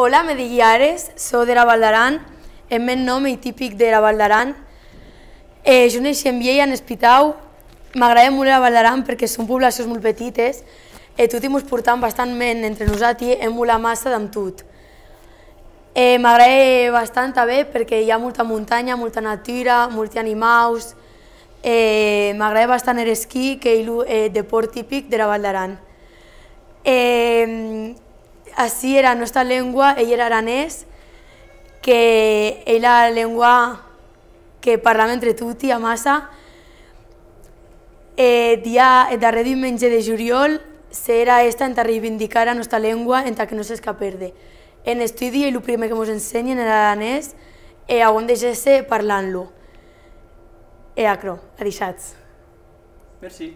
Hola, me dic Iares, sóc de la Val d'Aran, el meu nom i típic de la Val d'Aran. Eh, jo neixi en Viella, en Espitau. M'agrada molt la Val d'Aran perquè són poblacions molt petites i eh, tot i mos portant bastantment entre nosaltres hem molt la massa amb tot. Eh, M'agrada bastant també perquè hi ha molta muntanya, molta natura, molts animals. Eh, M'agrada bastant el esquí, que és el eh, deport típic de la Val d'Aran. Eh, així era la nostra llengua, ell era aranès, que era la llengua que parlava entre i a massa. Eh, dia, el darrer diumenge de juliol serà esta en reivindicar la nostra llengua en que no s'esca perdre. En estudi, el primer que ens ensenyen era aranès e a on deixar parlant-lo. E acro, adixats. Merci.